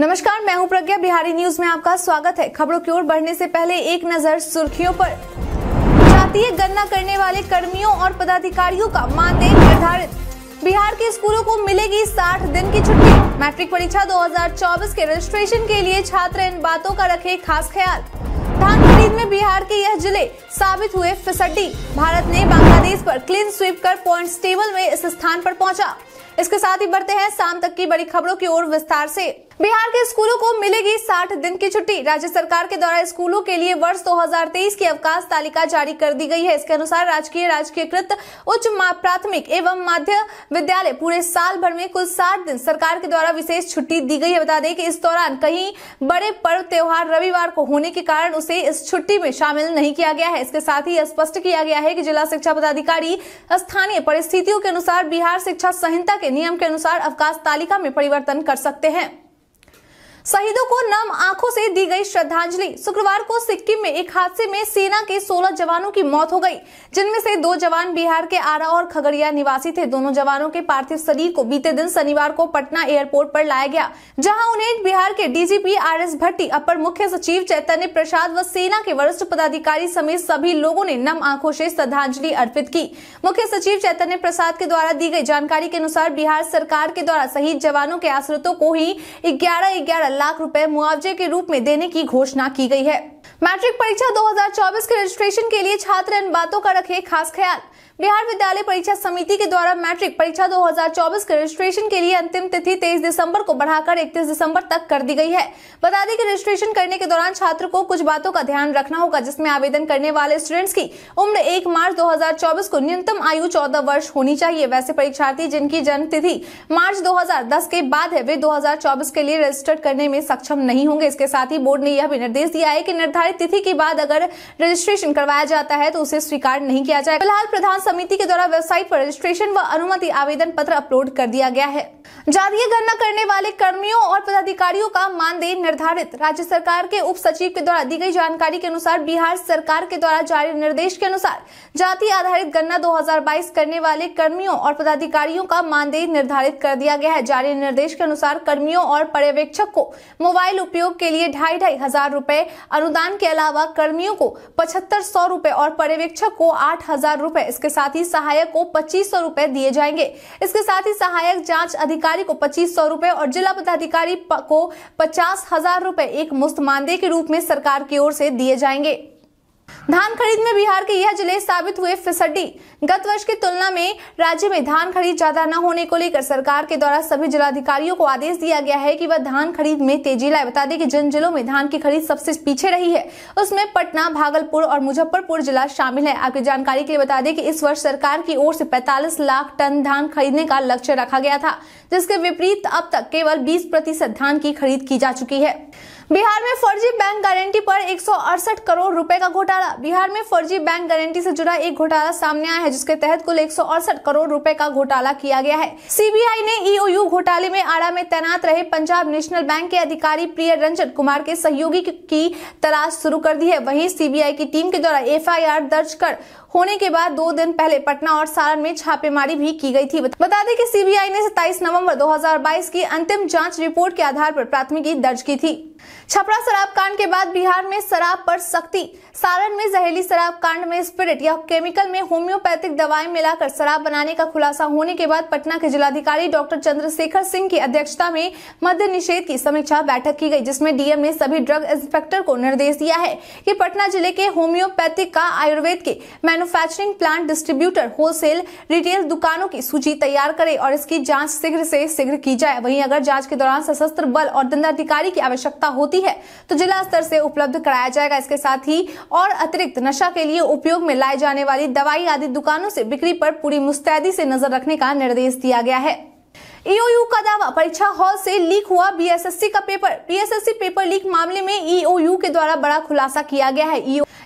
नमस्कार मैं हूं प्रज्ञा बिहारी न्यूज में आपका स्वागत है खबरों की ओर बढ़ने से पहले एक नजर सुर्खियों पर जातीय गणना करने वाले कर्मियों और पदाधिकारियों का मानदेय निर्धारित बिहार के स्कूलों को मिलेगी 60 दिन की छुट्टी मैट्रिक परीक्षा 2024 के रजिस्ट्रेशन के लिए छात्र इन बातों का रखे खास ख्याल धान खरीद में बिहार के यह जिले साबित हुए फिसड्डी भारत ने बांग्लादेश आरोप क्लीन स्वीप कर पॉइंट टेबल में इस स्थान आरोप पहुँचा इसके साथ ही बढ़ते हैं शाम तक की बड़ी खबरों की ओर विस्तार ऐसी बिहार के स्कूलों को मिलेगी 60 दिन की छुट्टी राज्य सरकार के द्वारा स्कूलों के लिए वर्ष 2023 की अवकाश तालिका जारी कर दी गई है इसके अनुसार राजकीय राजकीयकृत उच्च प्राथमिक एवं माध्य विद्यालय पूरे साल भर में कुल 60 दिन सरकार के द्वारा विशेष छुट्टी दी गई है बता दें कि इस दौरान कहीं बड़े पर्व त्योहार रविवार को होने के कारण उसे इस छुट्टी में शामिल नहीं किया गया है इसके साथ ही स्पष्ट किया गया है की जिला शिक्षा पदाधिकारी स्थानीय परिस्थितियों के अनुसार बिहार शिक्षा संहिता के नियम के अनुसार अवकाश तालिका में परिवर्तन कर सकते हैं शहीदों को नम आंखों से दी गई श्रद्धांजलि शुक्रवार को सिक्किम में एक हादसे में सेना के 16 जवानों की मौत हो गई जिनमें से दो जवान बिहार के आरा और खगड़िया निवासी थे दोनों जवानों के पार्थिव शरीर को बीते दिन शनिवार को पटना एयरपोर्ट पर लाया गया जहां उन्हें बिहार के डीजीपी आर एस भट्टी अपर मुख्य सचिव चैतन्य प्रसाद व सेना के वरिष्ठ पदाधिकारी समेत सभी लोगों ने नम आंखों से श्रद्धांजलि अर्पित की मुख्य सचिव चैतन्य प्रसाद के द्वारा दी गई जानकारी के अनुसार बिहार सरकार के द्वारा शहीद जवानों के आश्रितों को ही ग्यारह ग्यारह लाख रुपए मुआवजे के रूप में देने की घोषणा की गई है मैट्रिक परीक्षा 2024 के रजिस्ट्रेशन के लिए छात्र इन बातों का रखे खास ख्याल बिहार विद्यालय परीक्षा समिति के द्वारा मैट्रिक परीक्षा 2024 के रजिस्ट्रेशन के लिए अंतिम तिथि 23 दिसंबर को बढ़ाकर 31 दिसंबर तक कर दी गई है बता दें कि रजिस्ट्रेशन करने के दौरान छात्र को कुछ बातों का ध्यान रखना होगा जिसमें आवेदन करने वाले स्टूडेंट्स की उम्र 1 मार्च 2024 को न्यूनतम आयु चौदह वर्ष होनी चाहिए वैसे परीक्षार्थी जिनकी जन्म तिथि मार्च दो के बाद है वे दो के लिए रजिस्टर करने में सक्षम नहीं होंगे इसके साथ ही बोर्ड ने यह भी निर्देश दिया है की निर्धारित तिथि के बाद अगर रजिस्ट्रेशन करवाया जाता है तो उसे स्वीकार नहीं किया जाए फिलहाल प्रधान समिति के द्वारा वेबसाइट पर रजिस्ट्रेशन व अनुमति आवेदन पत्र अपलोड कर दिया गया है जातीय गणना करने वाले कर्मियों और पदाधिकारियों का मानदेय निर्धारित राज्य सरकार के उप सचिव के द्वारा दी गई जानकारी के अनुसार बिहार सरकार के द्वारा जारी निर्देश के अनुसार जाति आधारित गणना 2022 करने वाले कर्मियों और पदाधिकारियों का मानदेय निर्धारित कर दिया गया है जारी निर्देश के अनुसार कर्मियों और पर्यवेक्षक को मोबाइल उपयोग के लिए ढाई ढाई हजार रूपए अनुदान के अलावा कर्मियों को पचहत्तर सौ रूपए और पर्यवेक्षक को आठ हजार रूपए इसके साथ साथ ही सहायक को पच्चीस सौ रूपए दिए जाएंगे इसके साथ ही सहायक जांच अधिकारी को पच्चीस सौ रूपए और जिला पदाधिकारी को पचास हजार रूपए एक मुफ्त मानदेय के रूप में सरकार की ओर से दिए जाएंगे धान खरीद में बिहार के यह जिले साबित हुए फिसड्डी गत वर्ष की तुलना में राज्य में धान खरीद ज्यादा न होने को लेकर सरकार के द्वारा सभी जिलाधिकारियों को आदेश दिया गया है कि वह धान खरीद में तेजी लाए बता दें कि जिन जिलों में धान की खरीद सबसे पीछे रही है उसमें पटना भागलपुर और मुजफ्फरपुर जिला शामिल है आपकी जानकारी के लिए बता दें की इस वर्ष सरकार की ओर से पैतालीस लाख टन धान खरीदने का लक्ष्य रखा गया था जिसके विपरीत अब तक केवल बीस धान की खरीद की जा चुकी है बिहार में फर्जी बैंक गारंटी पर एक करोड़ रुपए का घोटाला बिहार में फर्जी बैंक गारंटी से जुड़ा एक घोटाला सामने आया है जिसके तहत कुल एक करोड़ रुपए का घोटाला किया गया है सीबीआई ने ईओयू घोटाले में आरा में तैनात रहे पंजाब नेशनल बैंक के अधिकारी प्रिय रंजन कुमार के सहयोगी की तलाश शुरू कर दी है वही सीबीआई की टीम के द्वारा एफ दर्ज कर होने के बाद दो दिन पहले पटना और सारण में छापेमारी भी की गई थी बता दें कि सीबीआई ने 27 नवंबर 2022 की अंतिम जांच रिपोर्ट के आधार पर प्राथमिकी दर्ज की थी छपरा शराब कांड के बाद बिहार में शराब पर सख्ती सारण में जहरीली शराब कांड में स्पिरिट या केमिकल में होम्योपैथिक दवाएं मिलाकर शराब बनाने का खुलासा होने के बाद पटना के जिलाधिकारी डॉक्टर चंद्रशेखर सिंह की अध्यक्षता में मद्य निषेध की समीक्षा बैठक की गई जिसमें डीएम ने सभी ड्रग इंस्पेक्टर को निर्देश दिया है की पटना जिले के होम्योपैथिक का आयुर्वेद के manufacturing plant distributor wholesale retail दुकानों की सूची तैयार करे और इसकी जाँच शीघ्र ऐसी शीघ्र की जाए वही अगर जाँच के दौरान सशस्त्र बल और दंडाधिकारी की आवश्यकता होती होती है तो जिला स्तर से उपलब्ध कराया जाएगा इसके साथ ही और अतिरिक्त नशा के लिए उपयोग में लाई जाने वाली दवाई आदि दुकानों से बिक्री पर पूरी मुस्तैदी से नजर रखने का निर्देश दिया गया है ईओयू का दावा परीक्षा हॉल से लीक हुआ बीएसएससी का पेपर बीएसएससी पेपर लीक मामले में ईओयू के द्वारा बड़ा खुलासा किया गया है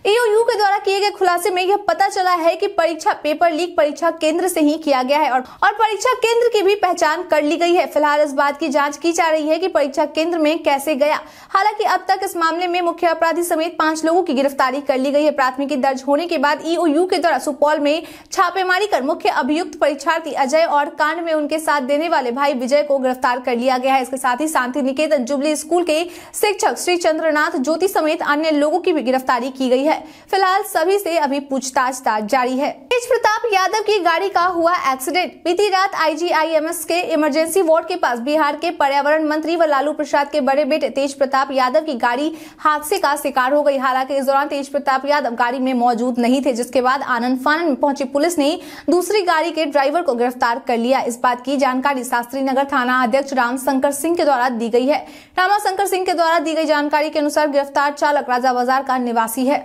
ईओयू के द्वारा किए गए खुलासे में यह पता चला है कि परीक्षा पेपर लीक परीक्षा केंद्र से ही किया गया है और, और परीक्षा केंद्र की भी पहचान कर ली गई है फिलहाल इस बात की जाँच की जा रही है की परीक्षा केंद्र में कैसे गया हालांकि अब तक इस मामले में मुख्य अपराधी समेत पांच लोगों की गिरफ्तारी कर ली गई है प्राथमिकी दर्ज होने के बाद ईओयू के द्वारा सुपौल में छापेमारी कर मुख्य अभियुक्त परीक्षार्थी अजय और कांड में उनके साथ देने वाले वाले भाई विजय को गिरफ्तार कर लिया गया है इसके साथ ही शांति निकेतन जुबली स्कूल के शिक्षक श्री चंद्रनाथ ज्योति समेत अन्य लोगों की भी गिरफ्तारी की गई है फिलहाल सभी से अभी पूछताछ जारी है तेज प्रताप यादव की गाड़ी का हुआ एक्सीडेंट बीती रात आई के इमरजेंसी वार्ड के पास बिहार के पर्यावरण मंत्री व लालू प्रसाद के बड़े बेटे तेज प्रताप यादव की गाड़ी हादसे का शिकार हो गयी हालांकि इस दौरान तेज प्रताप यादव गाड़ी में मौजूद नहीं थे जिसके बाद आनंद फानंद में पहुंची पुलिस ने दूसरी गाड़ी के ड्राइवर को गिरफ्तार कर लिया इस बात की जानकारी शास्त्री नगर थाना अध्यक्ष रामशंकर सिंह के द्वारा दी गई है रामाशंकर सिंह के द्वारा दी गई जानकारी के अनुसार गिरफ्तार चालक राजा बाजार का निवासी है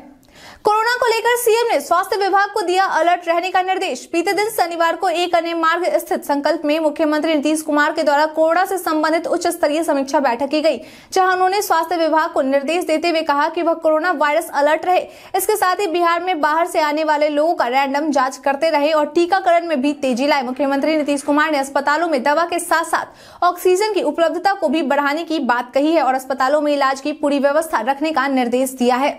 कोरोना को लेकर सीएम ने स्वास्थ्य विभाग को दिया अलर्ट रहने का निर्देश बीते दिन शनिवार को एक अन्य मार्ग स्थित संकल्प में मुख्यमंत्री नीतीश कुमार के द्वारा कोरोना से संबंधित उच्च स्तरीय समीक्षा बैठक की गई जहां उन्होंने स्वास्थ्य विभाग को निर्देश देते हुए कहा कि वह कोरोना वायरस अलर्ट रहे इसके साथ ही बिहार में बाहर से आने वाले लोगों का रैंडम जांच करते रहे और टीकाकरण में भी तेजी लाए मुख्यमंत्री नीतीश कुमार ने अस्पतालों में दवा के साथ साथ ऑक्सीजन की उपलब्धता को भी बढ़ाने की बात कही है और अस्पतालों में इलाज की पूरी व्यवस्था रखने का निर्देश दिया है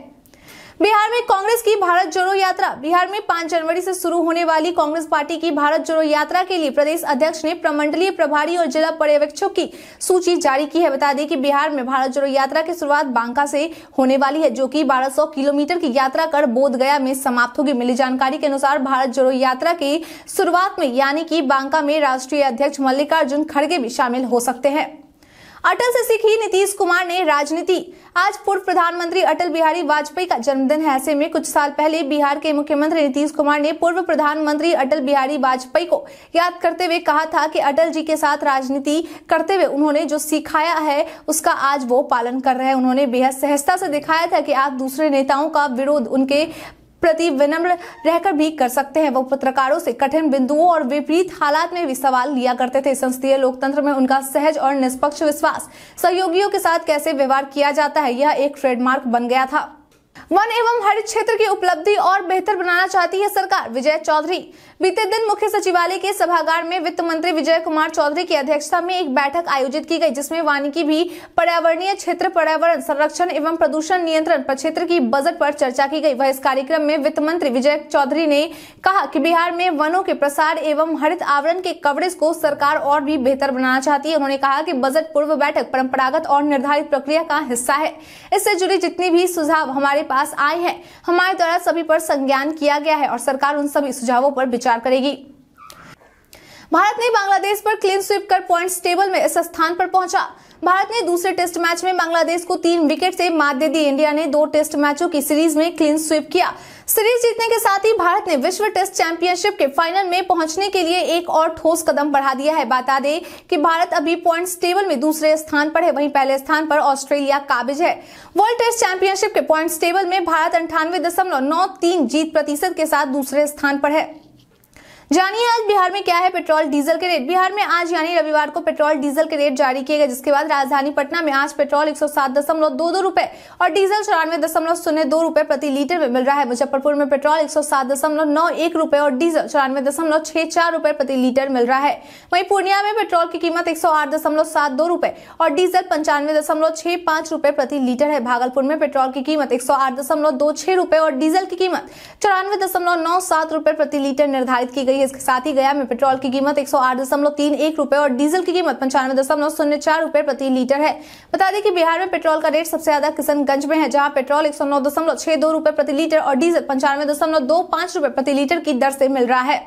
बिहार में कांग्रेस की भारत जोड़ो यात्रा बिहार में पांच जनवरी से शुरू होने वाली कांग्रेस पार्टी की भारत जोड़ो यात्रा के लिए प्रदेश अध्यक्ष ने प्रमंडलीय प्रभारी और जिला पर्यवेक्षक की सूची जारी की है बता दें कि बिहार में भारत जोड़ो यात्रा की शुरुआत बांका से होने वाली है जो कि 1200 किलोमीटर की यात्रा कर बोधगया में समाप्त होगी मिली जानकारी के अनुसार भारत जोड़ो यात्रा की शुरुआत में यानी की बांका में राष्ट्रीय अध्यक्ष मल्लिकार्जुन खड़गे भी शामिल हो सकते हैं अटल से सीखी नीतीश कुमार ने राजनीति आज पूर्व प्रधानमंत्री अटल बिहारी वाजपेयी का जन्मदिन है ऐसे में कुछ साल पहले बिहार के मुख्यमंत्री नीतीश कुमार ने पूर्व प्रधानमंत्री अटल बिहारी वाजपेयी को याद करते हुए कहा था कि अटल जी के साथ राजनीति करते हुए उन्होंने जो सिखाया है उसका आज वो पालन कर रहे हैं उन्होंने बेहद सहजता से दिखाया था कि आप दूसरे नेताओं का विरोध उनके प्रति विनम्र रहकर भी कर सकते हैं वो पत्रकारों से कठिन बिंदुओं और विपरीत हालात में भी सवाल लिया करते थे संसदीय लोकतंत्र में उनका सहज और निष्पक्ष विश्वास सहयोगियों के साथ कैसे व्यवहार किया जाता है यह एक ट्रेडमार्क बन गया था वन एवं हरित क्षेत्र की उपलब्धि और बेहतर बनाना चाहती है सरकार विजय चौधरी बीते दिन मुख्य सचिवालय के सभागार में वित्त मंत्री विजय कुमार चौधरी की अध्यक्षता में एक बैठक आयोजित की गई जिसमें वानिकी भी पर्यावरणीय क्षेत्र पर्यावरण संरक्षण एवं प्रदूषण नियंत्रण पर क्षेत्र की बजट पर चर्चा की गई वह इस कार्यक्रम में वित्त मंत्री विजय चौधरी ने कहा की बिहार में वनों के प्रसार एवं हरित आवरण के कवरेज को सरकार और भी बेहतर बनाना चाहती है उन्होंने कहा की बजट पूर्व बैठक परम्परागत और निर्धारित प्रक्रिया का हिस्सा है इससे जुड़ी जितनी भी सुझाव हमारे पास आए हैं हमारे द्वारा सभी पर संज्ञान किया गया है और सरकार उन सभी सुझावों पर विचार करेगी भारत ने बांग्लादेश पर क्लीन स्वीप कर पॉइंट्स टेबल में इस स्थान पर पहुंचा भारत ने दूसरे टेस्ट मैच में बांग्लादेश को तीन विकेट से मात दे दी इंडिया ने दो टेस्ट मैचों की सीरीज में क्लीन स्वीप किया सीरीज जीतने के साथ ही भारत ने विश्व टेस्ट चैंपियनशिप के फाइनल में पहुंचने के लिए एक और ठोस कदम बढ़ा दिया है बता दें कि भारत अभी पॉइंट्स टेबल में दूसरे स्थान पर है वहीं पहले स्थान पर ऑस्ट्रेलिया काबिज है वर्ल्ड टेस्ट चैंपियनशिप के पॉइंट्स टेबल में भारत अंठानवे जीत प्रतिशत के साथ दूसरे स्थान पर है जानिए आज बिहार में क्या है पेट्रोल डीजल के रेट बिहार में आज यानी रविवार को पेट्रोल डीजल के रेट जारी किए गए जिसके बाद राजधानी पटना में आज पेट्रोल एक सौ और डीजल चौरानवे दशमलव शून्य दो रूपए प्रति लीटर में मिल रहा है मुजफ्फरपुर में पेट्रोल एक सौ और डीजल चौरानवे दशमलव छह चार रूपए प्रति लीटर मिल रहा है वही पूर्णिया में पेट्रोल की कीमत एक सौ और डीजल पंचानवे दशमलव छह पांच रुपए प्रति लीटर है भागलपुर में पेट्रोल की कीमत एक सौ और डीजल की कीमत चौरानवे दशमलव नौ सात प्रति लीटर निर्धारित की गई बढ़ी इसके साथ ही गया में पेट्रोल की कीमत एक रूपए और डीजल की कीमत पंचानवे दशमलव शून्य चार रुपए प्रति लीटर है बता दें कि बिहार में पेट्रोल का रेट सबसे ज्यादा किशनगंज में है जहां पेट्रोल एक रूपए प्रति लीटर और डीजल पंचानवे दशमलव दो पांच रूपए प्रति लीटर की दर से मिल रहा है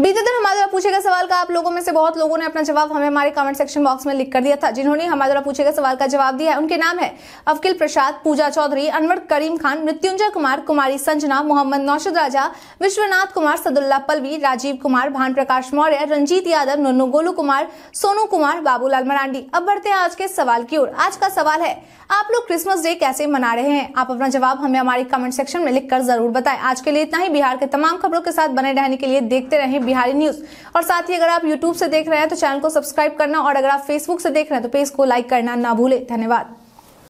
बीते दिन हमारे द्वारा पूछे गए सवाल का आप लोगों में से बहुत लोगों ने अपना जवाब हमें हमारे कमेंट सेक्शन बॉक्स में लिख कर दिया था जिन्होंने हमारे द्वारा पूछे गए सवाल का जवाब दिया है उनके नाम है अवकिल प्रसाद पूजा चौधरी अनवर करीम खान मृत्युंजय कुमार कुमारी संजना मोहम्मद नौशद राजा विश्वनाथ कुमार सदुल्ला पलवी राजीव कुमार भान प्रकाश मौर्य रंजीत यादव नन्नू गोलू कुमार सोनू कुमार बाबूलाल मरांडी अब बढ़ते हैं आज के सवाल की ओर आज का सवाल है आप लोग क्रिसमस डे कैसे मना रहे हैं आप अपना जवाब हमें हमारे कमेंट सेक्शन में लिखकर जरूर बताएं आज के लिए इतना ही बिहार के तमाम खबरों के साथ बने रहने के लिए देखते रहें बिहारी न्यूज और साथ ही अगर आप यूट्यूब से देख रहे हैं तो चैनल को सब्सक्राइब करना और अगर आप फेसबुक से देख रहे हैं तो पेज को लाइक करना ना भूले धन्यवाद